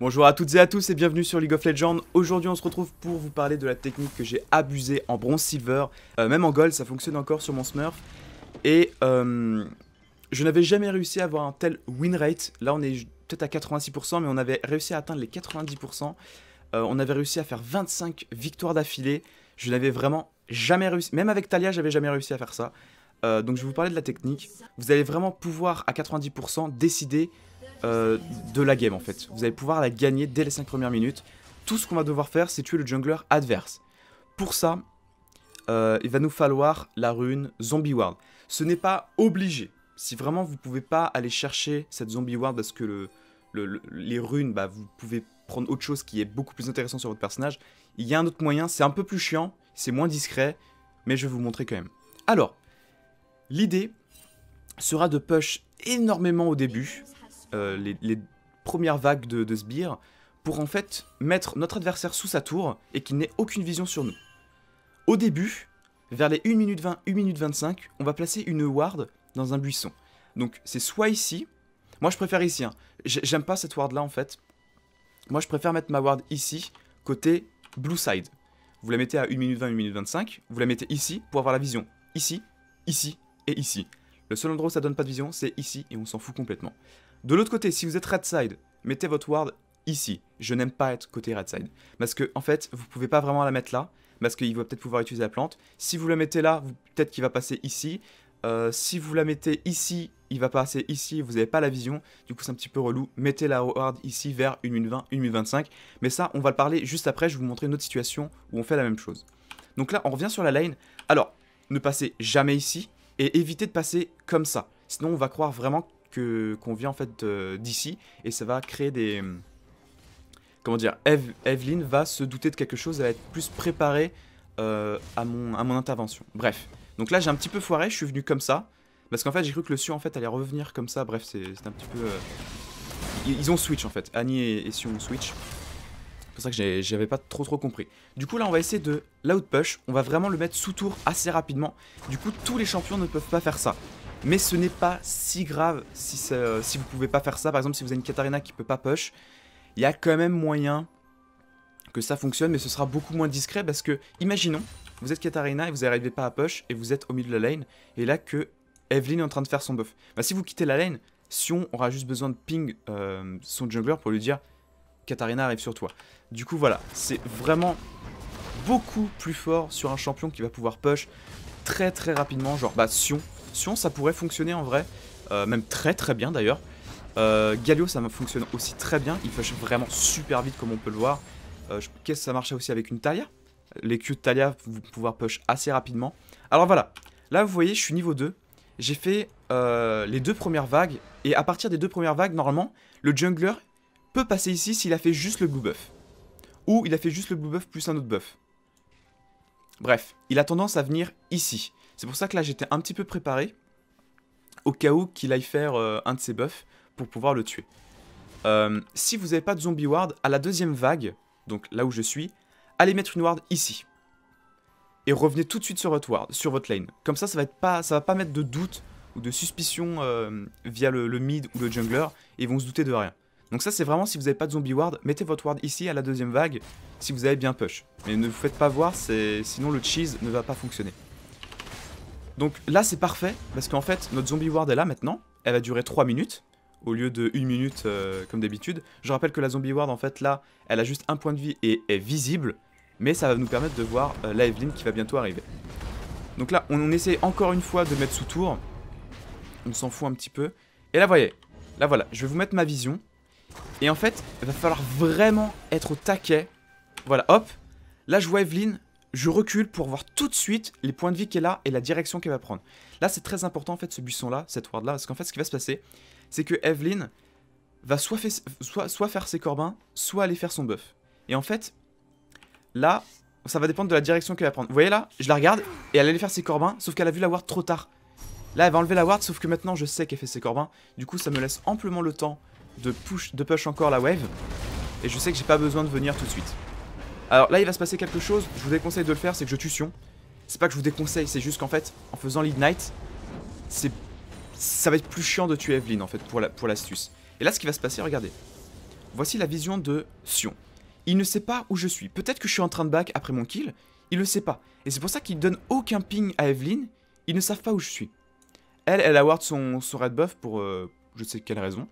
Bonjour à toutes et à tous et bienvenue sur League of Legends. Aujourd'hui on se retrouve pour vous parler de la technique que j'ai abusée en bronze silver. Euh, même en gold ça fonctionne encore sur mon smurf. Et euh, je n'avais jamais réussi à avoir un tel win rate. Là on est peut-être à 86% mais on avait réussi à atteindre les 90%. Euh, on avait réussi à faire 25 victoires d'affilée. Je n'avais vraiment jamais réussi. Même avec Talia j'avais jamais réussi à faire ça. donc je vais vous parler de la technique. Vous allez vraiment pouvoir à 90% décider euh, de la game en fait. Vous allez pouvoir la gagner dès les 5 premières minutes. Tout ce qu'on va devoir faire, c'est tuer le jungler adverse. Pour ça, euh, il va nous falloir la rune Zombie Ward. Ce n'est pas obligé. Si vraiment vous ne pouvez pas aller chercher cette Zombie Ward parce que les runes, bah, vous pouvez prendre autre chose qui est beaucoup plus intéressant sur votre personnage, il y a un autre moyen, c'est un peu plus chiant, c'est moins discret, mais je vais vous montrer quand même. Alors, l'idée sera de push énormément au début, euh, les, premières vagues de, de sbires pour en fait mettre notre adversaire sous sa tour et qu'il n'ait aucune vision sur nous. Au début, vers les 1 minute 20, 1 minute 25, on va placer une ward dans un buisson. Donc c'est soit ici, moi je préfère ici, hein. j'aime pas cette ward là en fait. Moi je préfère mettre ma ward ici, côté blue side. Vous la mettez à 1 minute 20, 1 minute 25, vous la mettez ici pour avoir la vision. Ici, ici et ici. Le seul endroit où ça donne pas de vision, c'est ici et on s'en fout complètement. De l'autre côté, si vous êtes red side, mettez votre ward ici. Je n'aime pas être côté red side. Parce que, en fait, vous pouvez pas vraiment la mettre là. Parce qu'il va peut-être pouvoir utiliser la plante. Si vous la mettez là, peut-être qu'il va passer ici. Euh, si vous la mettez ici, il va passer ici, vous n'avez pas la vision, du coup c'est un petit peu relou, mettez la ward ici vers 1 minute 20, 1 25, mais ça on va le parler juste après, je vais vous montrer une autre situation où on fait la même chose. Donc là on revient sur la lane, alors ne passez jamais ici et évitez de passer comme ça, sinon on va croire vraiment qu'on vient en fait d'ici et ça va créer des comment dire Eve, Evelyn va se douter de quelque chose, elle va être plus préparée euh, à mon à mon intervention. Bref, donc là j'ai un petit peu foiré, je suis venu comme ça parce qu'en fait j'ai cru que le Sion en fait allait revenir comme ça. Bref, c'est un petit peu euh, ils, ont switch en fait, Annie et, Sion switch. C'est pour ça que j'avais pas trop trop compris. Du coup là on va essayer de l'outpush, on va vraiment le mettre sous tour assez rapidement. Du coup tous les champions ne peuvent pas faire ça. Mais ce n'est pas si grave si, vous si vous pouvez pas faire ça. Par exemple, si vous avez une Katarina qui peut pas push, il y a quand même moyen que ça fonctionne, mais ce sera beaucoup moins discret parce que, imaginons, vous êtes Katarina et vous n'arrivez pas à push et vous êtes au milieu de la lane, et là que Evelyn est en train de faire son buff. Bah, si vous quittez la lane, Sion aura juste besoin de ping euh, son jungler pour lui dire Katarina arrive sur toi. Du coup, voilà, c'est vraiment beaucoup plus fort sur un champion qui va pouvoir push très très rapidement, genre bah Sion ça pourrait fonctionner en vrai. Euh, même très très bien d'ailleurs. Euh, Galio, ça fonctionne aussi très bien. Il push vraiment super vite comme on peut le voir. Euh, qu'est-ce que ça marchait aussi avec une Talia Les Q de Talia, vous pouvoir push assez rapidement. Alors voilà, là vous voyez, je suis niveau 2. J'ai fait les deux premières vagues. Et à partir des deux premières vagues, normalement, le jungler peut passer ici s'il a fait juste le blue buff. Ou il a fait juste le blue buff plus un autre buff. Bref, il a tendance à venir ici. C'est pour ça que là, j'étais un petit peu préparé au cas où qu'il aille faire euh, un de ses buffs pour pouvoir le tuer. Euh, si vous n'avez pas de zombie ward, à la deuxième vague, donc là où je suis, allez mettre une ward ici. Et revenez tout de suite sur votre ward, sur votre lane. Comme ça, ça va, pas, ça va pas mettre de doute ou de suspicion euh, via le, le, mid ou le jungler, et ils vont se douter de rien. Donc ça, c'est vraiment si vous n'avez pas de zombie ward, mettez votre ward ici à la deuxième vague, si vous avez bien push. Mais ne vous faites pas voir, sinon le cheese ne va pas fonctionner. Donc là, c'est parfait, parce qu'en fait, notre zombie ward est là maintenant. Elle va durer 3 minutes, au lieu de 1 minute euh, comme d'habitude. Je rappelle que la zombie ward, en fait, là, elle a juste un point de vie et est visible. Mais ça va nous permettre de voir euh, la qui va bientôt arriver. Donc là, on, essaie encore une fois de mettre sous tour. On s'en fout un petit peu. Et là, voyez. Là, voilà. Je vais vous mettre ma vision. Et en fait, il va falloir vraiment être au taquet. Voilà, hop. Là, je vois Evelyn je recule pour voir tout de suite les points de vie qu'elle a et la direction qu'elle va prendre. Là, c'est très important, en fait, ce buisson-là, cette ward-là, parce qu'en fait, ce qui va se passer, c'est que Evelyn va soit, faire ses corbins, soit aller faire son buff. Et en fait, là, ça va dépendre de la direction qu'elle va prendre. Vous voyez là, je la regarde et elle allait faire ses corbins, sauf qu'elle a vu la ward trop tard. Là, elle va enlever la ward, sauf que maintenant, je sais qu'elle fait ses corbins. Du coup, ça me laisse amplement le temps de push, de push encore la wave. Et je sais que j'ai pas besoin de venir tout de suite. Alors là, il va se passer quelque chose, je vous déconseille de le faire, c'est que je tue Sion. C'est pas que je vous déconseille, c'est juste qu'en fait, en faisant l'Ignite, c'est... Ça va être plus chiant de tuer Evelyn, en fait, pour l'astuce. Et là, ce qui va se passer, regardez. Voici la vision de Sion. Il ne sait pas où je suis. Peut-être que je suis en train de back après mon kill, il le sait pas. Et c'est pour ça qu'il donne aucun ping à Evelyn, ils ne savent pas où je suis. Elle, elle award son, son red buff pour je euh, je sais quelle raison.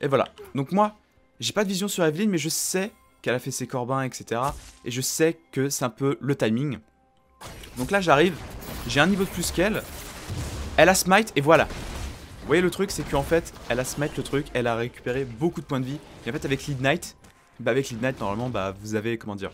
Et voilà. Donc moi, j'ai pas de vision sur Evelyn, mais je sais qu'elle a fait ses corbins, etc. Et je sais que c'est un peu le timing. Donc là, j'arrive, j'ai un niveau de plus qu'elle. Elle a smite et voilà. Vous voyez le truc, c'est qu'en fait, elle a smite le truc, elle a récupéré beaucoup de points de vie. Et en fait, avec Lead Knight, bah avec Lead Knight, normalement, bah vous avez, comment dire,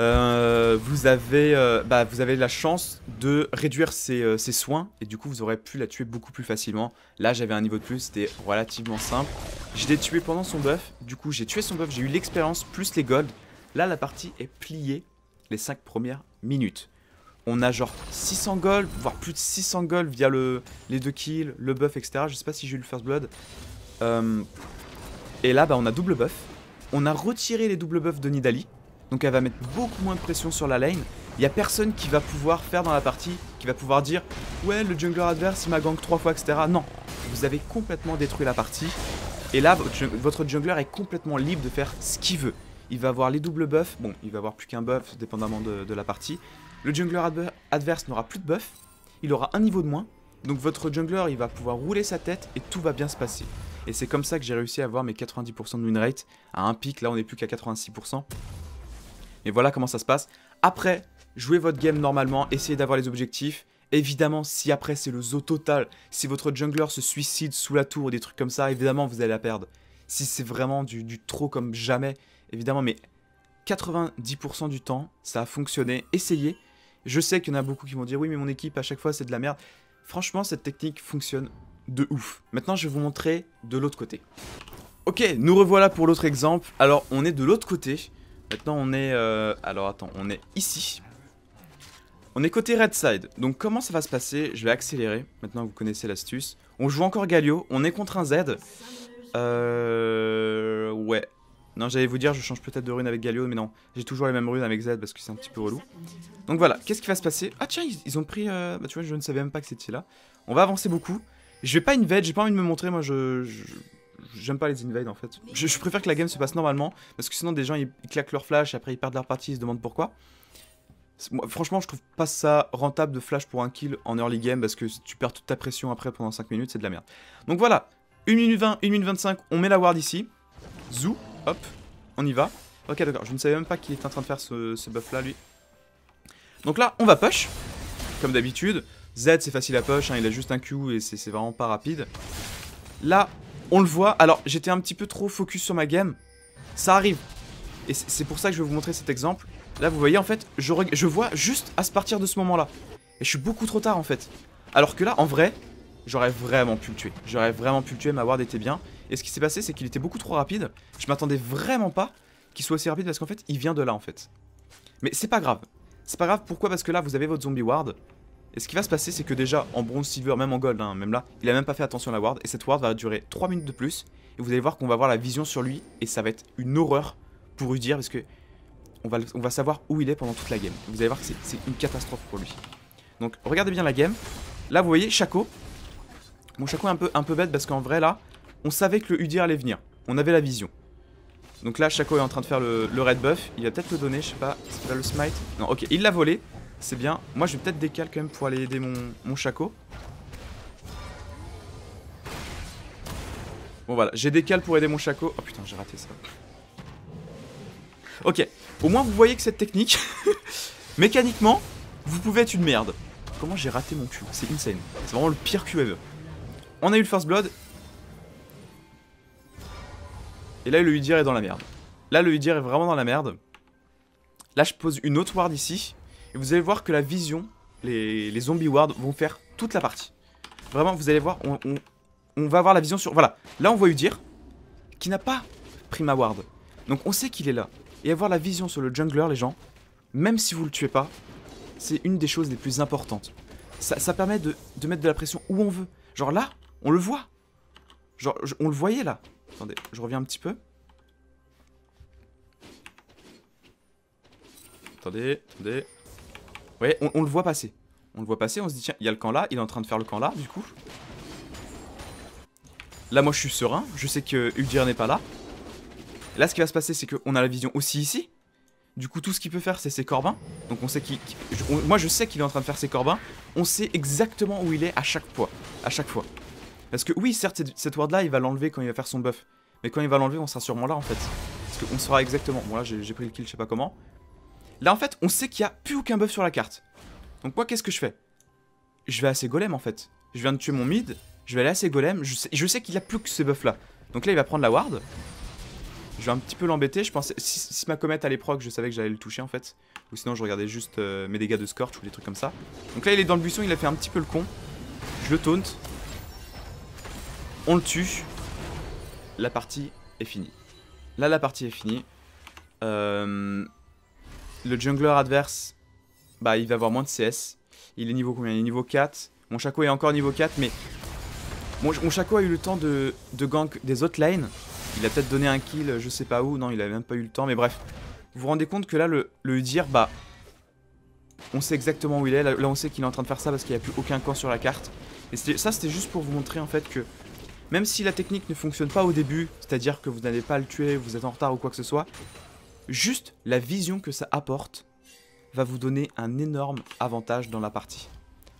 euh, vous, avez, euh, bah, vous avez la chance de réduire ses, euh, soins et du coup vous aurez pu la tuer beaucoup plus facilement. Là j'avais un niveau de plus, c'était relativement simple. Je l'ai tué pendant son buff, du coup j'ai tué son buff, j'ai eu l'expérience plus les golds. Là la partie est pliée les 5 premières minutes. On a genre 600 gold, voire plus de 600 gold via le, les deux kills, le buff, etc. Je sais pas si j'ai eu le first blood. et là bah, on a double buff. On a retiré les doubles buffs de Nidali donc elle va mettre beaucoup moins de pression sur la lane. Il n'y a personne qui va pouvoir faire dans la partie, qui va pouvoir dire « Ouais, le jungler adverse, il m'a gank 3 fois, etc. » Non, vous avez complètement détruit la partie. Et là, votre jungler est complètement libre de faire ce qu'il veut. Il va avoir les doubles buffs. Bon, il va avoir plus qu'un buff, dépendamment de, la partie. Le jungler adverse n'aura plus de buff. Il aura un niveau de moins. Donc votre jungler, il va pouvoir rouler sa tête et tout va bien se passer. Et c'est comme ça que j'ai réussi à avoir mes 90% de win rate à un pic. Là, on n'est plus qu'à 86%. Et voilà comment ça se passe. Après, jouez votre game normalement, essayez d'avoir les objectifs. Évidemment, si après c'est le zoo total, si votre jungler se suicide sous la tour ou des trucs comme ça, évidemment vous allez la perdre. Si c'est vraiment du, du trop comme jamais, évidemment, mais 90% du temps, ça a fonctionné. Essayez. Je sais qu'il y en a beaucoup qui vont dire oui, mais mon équipe à chaque fois c'est de la merde. Franchement, cette technique fonctionne de ouf. Maintenant, je vais vous montrer de l'autre côté. Ok, nous revoilà pour l'autre exemple. Alors, on est de l'autre côté. Maintenant, on est... Euh, alors, attends, on est ici. On est côté red side. Donc, comment ça va se passer Je vais accélérer. Maintenant, vous connaissez l'astuce. On joue encore Galio. On est contre un Z. Euh... Ouais. Non, j'allais vous dire, je change peut-être de rune avec Galio, mais non. J'ai toujours les mêmes runes avec Z parce que c'est un petit peu relou. Donc voilà, qu'est-ce qui va se passer Ah tiens, ils, ont pris... Euh, bah tu vois, je ne savais même pas que c'était là. On va avancer beaucoup. Je vais pas une veg, j'ai pas envie de me montrer, moi je j'aime pas les invades en fait. Je, préfère que la game se passe normalement, parce que sinon des gens ils, claquent leur flash, et après ils perdent leur partie, ils se demandent pourquoi. franchement, je trouve pas ça rentable de flash pour un kill en early game, parce que tu perds toute ta pression après pendant 5 minutes, c'est de la merde. Donc voilà, 1 minute 20, 1 minute 25, on met la ward ici. Zou, hop, on y va. Ok d'accord, je ne savais même pas qu'il était en train de faire ce, ce buff là lui. Donc là, on va push, comme d'habitude. Z c'est facile à push, hein, il a juste un Q et c'est vraiment pas rapide. Là, on le voit. Alors, j'étais un petit peu trop focus sur ma game. Ça arrive. Et c'est pour ça que je vais vous montrer cet exemple. Là, vous voyez, en fait, je, je vois juste à partir de ce moment-là. Et je suis beaucoup trop tard, en fait. Alors que là, en vrai, j'aurais vraiment pu le tuer. J'aurais vraiment pu le tuer, ma ward était bien. Et ce qui s'est passé, c'est qu'il était beaucoup trop rapide. Je m'attendais vraiment pas qu'il soit aussi rapide parce qu'en fait, il vient de là, en fait. Mais c'est pas grave. C'est pas grave, pourquoi Parce que là, vous avez votre zombie ward. Et ce qui va se passer, c'est que déjà, en bronze, silver, même en gold, hein, même là, il a même pas fait attention à la ward. Et cette ward va durer 3 minutes de plus. Et vous allez voir qu'on va avoir la vision sur lui. Et ça va être une horreur pour lui parce que on va, on va savoir où il est pendant toute la game. Vous allez voir que c'est une catastrophe pour lui. Donc, regardez bien la game. Là, vous voyez, Shaco Mon Shaco est un peu, un peu bête, parce qu'en vrai, là, on savait que le Udir allait venir. On avait la vision. Donc là, Shaco est en train de faire le, red buff. Il va peut-être le donner, je sais pas. C'est pas le smite. Non, ok, il l'a volé. C'est bien. Moi, je vais peut-être décaler quand même pour aller aider mon, mon Chaco. Bon, voilà. J'ai décalé pour aider mon Chaco. Oh putain, j'ai raté ça. Ok. Au moins, vous voyez que cette technique, mécaniquement, vous pouvez être une merde. Comment j'ai raté mon Q C'est insane. C'est vraiment le pire Q On a eu le First Blood. Et là, le Udir est dans la merde. Là, le Udir est vraiment dans la merde. Là, je pose une autre ward ici. Et vous allez voir que la vision, les, les zombies wards vont faire toute la partie. Vraiment, vous allez voir, on, va avoir la vision sur... Voilà, là on voit dire qui n'a pas pris ma ward. Donc on sait qu'il est là. Et avoir la vision sur le jungler, les gens, même si vous le tuez pas, c'est une des choses les plus importantes. Ça, permet de, mettre de la pression où on veut. Genre là, on le voit. Genre, on le voyait là. Attendez, je reviens un petit peu. Attendez, attendez voyez, on, le voit passer. On le voit passer, on se dit, tiens, il y a le camp là, il est en train de faire le camp là, du coup. Là, moi, je suis serein, je sais que Uldir n'est pas là. Là, ce qui va se passer, c'est qu'on a la vision aussi ici. Du coup, tout ce qu'il peut faire, c'est ses corbins. Donc, on sait qu'il... Moi, je sais qu'il est en train de faire ses corbins. On sait exactement où il est à chaque fois. À chaque fois. Parce que oui, certes, cette ward-là, il va l'enlever quand il va faire son buff. Mais quand il va l'enlever, on sera sûrement là, en fait. Parce qu'on saura exactement... Bon, là, j'ai pris le kill, je sais pas comment. Là, en fait, on sait qu'il n'y a plus aucun buff sur la carte. Donc moi, qu'est-ce que je fais Je vais à Golem, en fait. Je viens de tuer mon mid, je vais aller à Golem. golems. Je sais, je sais qu'il a plus que ce buff là Donc là, il va prendre la ward. Je vais un petit peu l'embêter. Je pensais, si, ma comète allait proc, je savais que j'allais le toucher, en fait. Ou sinon, je regardais juste euh, mes dégâts de scorch ou des trucs comme ça. Donc là, il est dans le buisson, il a fait un petit peu le con. Je le taunt. On le tue. La partie est finie. Là, la partie est finie. Euh, le jungler adverse, bah, il va avoir moins de CS. Il est niveau combien Il est niveau 4. Mon Shaco est encore niveau 4, mais... Mon, mon Shaco a eu le temps de, gang gank des autres lanes. Il a peut-être donné un kill, je sais pas où. Non, il avait même pas eu le temps, mais bref. Vous vous rendez compte que là, le, le bah... On sait exactement où il est. Là, on sait qu'il est en train de faire ça parce qu'il n'y a plus aucun camp sur la carte. Et ça, c'était juste pour vous montrer, en fait, que... Même si la technique ne fonctionne pas au début, c'est-à-dire que vous n'allez pas le tuer, vous êtes en retard ou quoi que ce soit, Juste la vision que ça apporte va vous donner un énorme avantage dans la partie.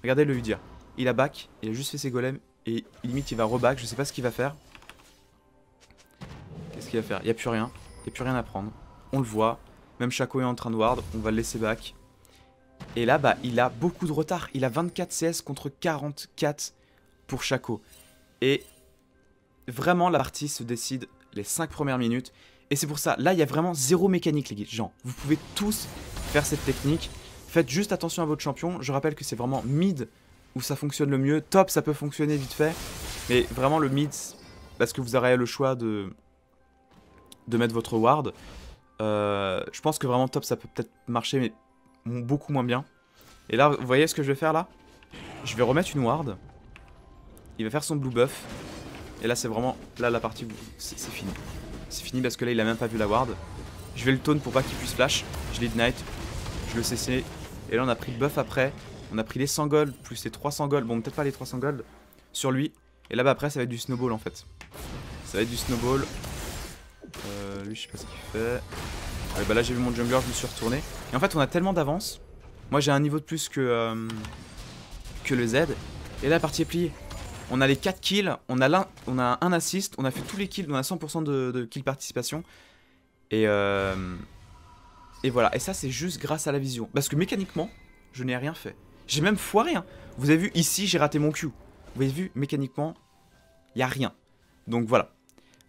Regardez le Udia. Il a back, il a juste fait ses golems et limite il va rebac. je ne sais pas ce qu'il va faire. Qu'est-ce qu'il va faire Il n'y a plus rien, il n'y a plus rien à prendre. On le voit, même Shaco est en train de ward, on va le laisser back. Et là, bah, il a beaucoup de retard. Il a 24 CS contre 44 pour Shaco. Et vraiment, la partie se décide les 5 premières minutes. Et c'est pour ça, là il y a vraiment zéro mécanique les guides, genre vous pouvez tous faire cette technique. Faites juste attention à votre champion, je rappelle que c'est vraiment mid où ça fonctionne le mieux, top ça peut fonctionner vite fait, mais vraiment le mid, parce que vous aurez le choix de, de mettre votre ward, euh, je pense que vraiment top ça peut peut-être marcher mais beaucoup moins bien. Et là vous voyez ce que je vais faire là Je vais remettre une ward, il va faire son blue buff, et là c'est vraiment là la partie c'est fini. C'est fini parce que là, il a même pas vu la ward. Je vais le taunt pour pas qu'il puisse flash. Je l'ignite. Je le CC. Et là, on a pris le buff après. On a pris les 100 gold plus les 300 gold. Bon, peut-être pas les 300 gold sur lui. Et là bah après, ça va être du snowball en fait. Ça va être du snowball. Euh, lui, je sais pas ce qu'il fait. Ah, bah là, j'ai vu mon jungler, je me suis retourné. Et en fait, on a tellement d'avance. Moi, j'ai un niveau de plus que, euh, que le Z. Et là, la partie est pliée. On a les 4 kills, on a, on a un assist, on a fait tous les kills, on a 100% de, kill participation. Et, euh, et voilà, et ça c'est juste grâce à la vision. Parce que mécaniquement, je n'ai rien fait. J'ai même foiré. Hein. Vous avez vu, ici j'ai raté mon Q. Vous avez vu, mécaniquement, il n'y a rien. Donc voilà.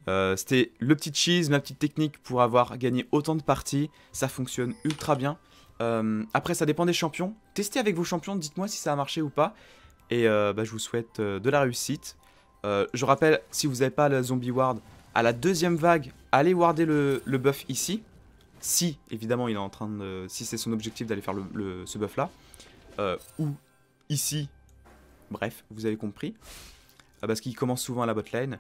Euh, c'était le petit cheese, ma petite technique pour avoir gagné autant de parties. Ça fonctionne ultra bien. Euh, après, ça dépend des champions. Testez avec vos champions, dites-moi si ça a marché ou pas. Et euh, bah, je vous souhaite euh, de la réussite. Euh, je rappelle, si vous n'avez pas la zombie ward, à la deuxième vague, allez warder le, le buff ici. Si, évidemment, il est en train de... Si c'est son objectif d'aller faire le, ce buff-là. ou ici. Bref, vous avez compris. parce qu'il commence souvent à la botlane.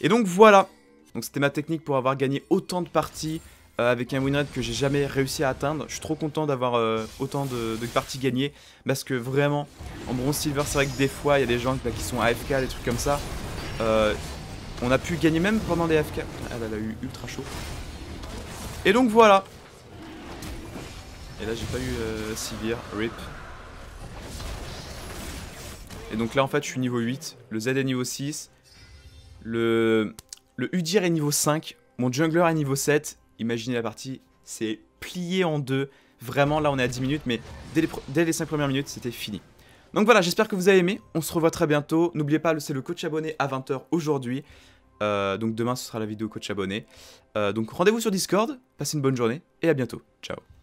Et donc voilà. Donc c'était ma technique pour avoir gagné autant de parties. Euh, avec un winrate que j'ai jamais réussi à atteindre. Je suis trop content d'avoir euh, autant de, parties gagnées parce que vraiment, en bronze silver, c'est vrai que des fois, il y a des gens bah, qui sont AFK, des trucs comme ça. Euh, on a pu gagner même pendant des AFK. elle a ah eu ultra chaud. Et donc voilà. Et là, j'ai pas eu Sivir, rip. Et donc là, en fait, je suis niveau 8, le Z est niveau 6, le, le Udir est niveau 5, mon jungler est niveau 7 imaginez la partie, c'est plié en deux. Vraiment, là, on est à 10 minutes, mais dès les, 5 premières minutes, c'était fini. Donc voilà, j'espère que vous avez aimé. On se revoit très bientôt. N'oubliez pas, c'est le coach abonné à 20h aujourd'hui. Euh, donc demain, ce sera la vidéo coach abonné. Euh, donc rendez-vous sur Discord. Passez une bonne journée et à bientôt. Ciao.